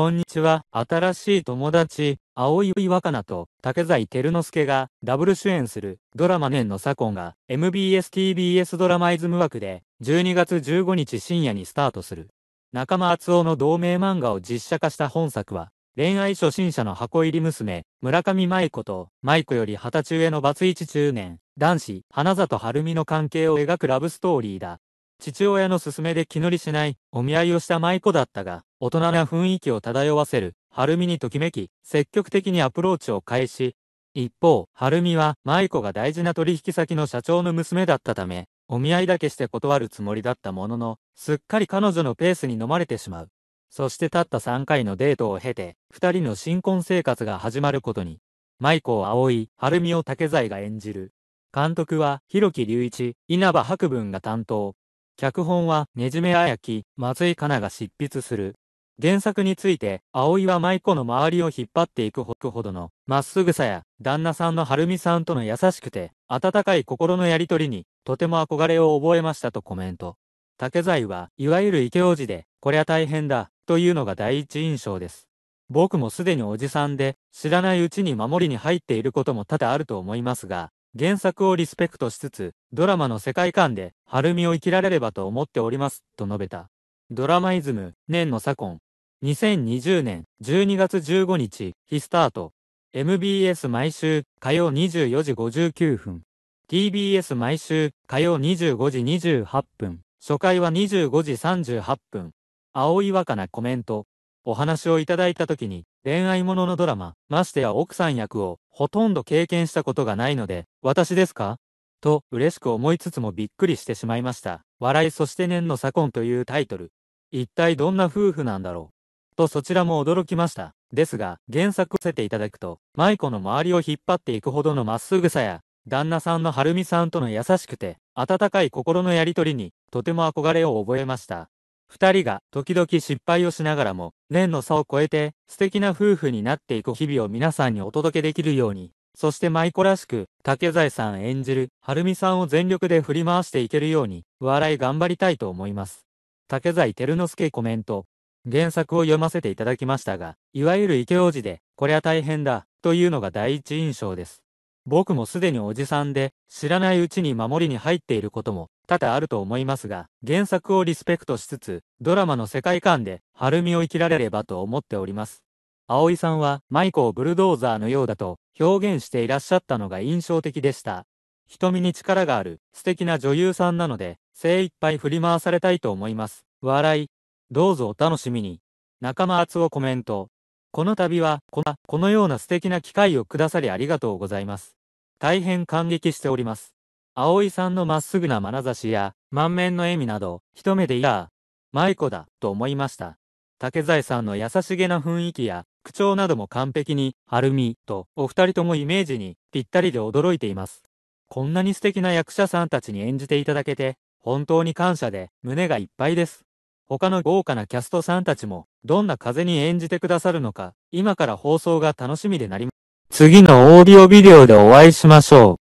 こんにちは、新しい友達、青いか菜と竹財輝之助がダブル主演するドラマ年の左近が MBS-TBS ドラマイズム枠で12月15日深夜にスタートする。仲間厚夫の同名漫画を実写化した本作は、恋愛初心者の箱入り娘、村上舞子と舞子より二十歳上のバツイチ中年、男子、花里晴美の関係を描くラブストーリーだ。父親の勧めで気乗りしない、お見合いをした舞子だったが、大人な雰囲気を漂わせる、晴美にときめき、積極的にアプローチを開始。一方、晴美は、舞子が大事な取引先の社長の娘だったため、お見合いだけして断るつもりだったものの、すっかり彼女のペースに飲まれてしまう。そしてたった3回のデートを経て、二人の新婚生活が始まることに、舞子を葵、晴美を竹財が演じる。監督は、広木隆一、稲葉博文が担当。脚本は、ねじめあやき、松井かなが執筆する。原作について、葵は舞子の周りを引っ張っていくほどの、まっすぐさや、旦那さんの晴美さんとの優しくて、温かい心のやりとりに、とても憧れを覚えましたとコメント。竹材は、いわゆる池王子で、こりゃ大変だ、というのが第一印象です。僕もすでにおじさんで、知らないうちに守りに入っていることも多々あると思いますが、原作をリスペクトしつつ、ドラマの世界観で、晴美を生きられればと思っております、と述べた。ドラマイズム、年の左近、2020年12月15日、日スタート。MBS 毎週火曜24時59分。TBS 毎週火曜25時28分。初回は25時38分。青い若かなコメント。お話をいただいた時に、恋愛もののドラマ、ましてや奥さん役をほとんど経験したことがないので、私ですかと嬉しく思いつつもびっくりしてしまいました。笑いそして念の左近というタイトル。一体どんな夫婦なんだろうとそちらも驚きました。ですが、原作をさせていただくと、舞子の周りを引っ張っていくほどのまっすぐさや、旦那さんの晴美さんとの優しくて、温かい心のやりとりに、とても憧れを覚えました。二人が時々失敗をしながらも、年の差を超えて、素敵な夫婦になっていく日々を皆さんにお届けできるように、そして舞子らしく、竹財さん演じる、晴美さんを全力で振り回していけるように、笑い頑張りたいと思います。竹財照之助コメント。原作を読ませていただきましたが、いわゆる池王子で、こりゃ大変だ、というのが第一印象です。僕もすでにおじさんで、知らないうちに守りに入っていることも多々あると思いますが、原作をリスペクトしつつ、ドラマの世界観で、晴海を生きられればと思っております。葵さんは、マイコをブルドーザーのようだと表現していらっしゃったのが印象的でした。瞳に力がある、素敵な女優さんなので、精一杯振り回されたいと思います。笑い、どうぞお楽しみに。仲間厚をコメント。この度はこ、このような素敵な機会をくださりありがとうございます。大変感激しております。葵さんのまっすぐな眼差しや、満面の笑みなど、一目でいや舞子だ、と思いました。竹財さんの優しげな雰囲気や、口調なども完璧に、はるみ、と、お二人ともイメージに、ぴったりで驚いています。こんなに素敵な役者さんたちに演じていただけて、本当に感謝で、胸がいっぱいです。他の豪華なキャストさんたちも、どんな風に演じてくださるのか、今から放送が楽しみでなります。次のオーディオビデオでお会いしましょう。